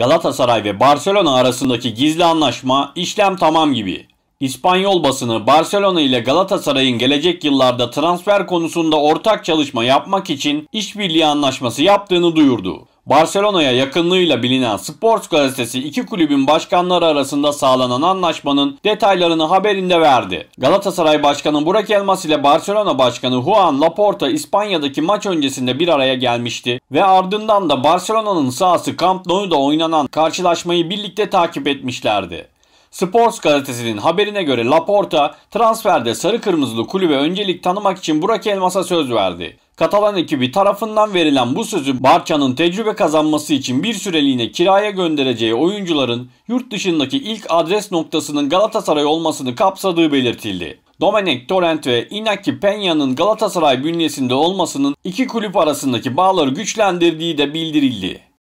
Galatasaray ve Barcelona arasındaki gizli anlaşma işlem tamam gibi. İspanyol basını Barcelona ile Galatasaray'ın gelecek yıllarda transfer konusunda ortak çalışma yapmak için işbirliği anlaşması yaptığını duyurdu. Barcelona'ya yakınlığıyla bilinen Sports gazetesi iki kulübün başkanları arasında sağlanan anlaşmanın detaylarını haberinde verdi. Galatasaray Başkanı Burak Elmas ile Barcelona Başkanı Juan Laporta İspanya'daki maç öncesinde bir araya gelmişti ve ardından da Barcelona'nın sahası Camp Nou'da oynanan karşılaşmayı birlikte takip etmişlerdi. Sports gazetesinin haberine göre Laporta transferde sarı kırmızılı kulübe öncelik tanımak için Burak Elmas'a söz verdi. Katalan ekibi tarafından verilen bu sözü Barça'nın tecrübe kazanması için bir süreliğine kiraya göndereceği oyuncuların yurt dışındaki ilk adres noktasının Galatasaray olmasını kapsadığı belirtildi. Domenek Torrent ve Inaki Peña'nın Galatasaray bünyesinde olmasının iki kulüp arasındaki bağları güçlendirdiği de bildirildi.